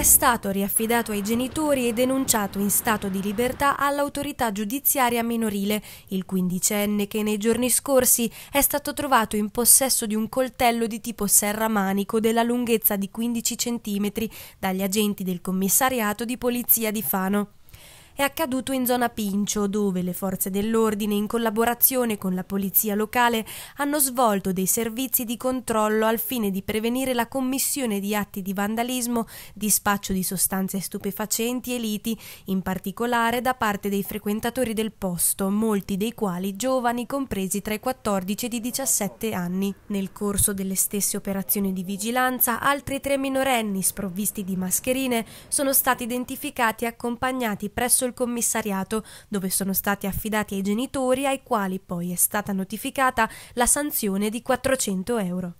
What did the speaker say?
è stato riaffidato ai genitori e denunciato in stato di libertà all'autorità giudiziaria minorile, il quindicenne che nei giorni scorsi è stato trovato in possesso di un coltello di tipo serramanico della lunghezza di 15 cm dagli agenti del commissariato di polizia di Fano è accaduto in zona Pincio, dove le forze dell'ordine, in collaborazione con la polizia locale, hanno svolto dei servizi di controllo al fine di prevenire la commissione di atti di vandalismo, dispaccio di sostanze stupefacenti e liti, in particolare da parte dei frequentatori del posto, molti dei quali giovani compresi tra i 14 e i 17 anni. Nel corso delle stesse operazioni di vigilanza, altri tre minorenni sprovvisti di mascherine sono stati identificati e accompagnati presso il commissariato, dove sono stati affidati ai genitori ai quali poi è stata notificata la sanzione di 400 euro.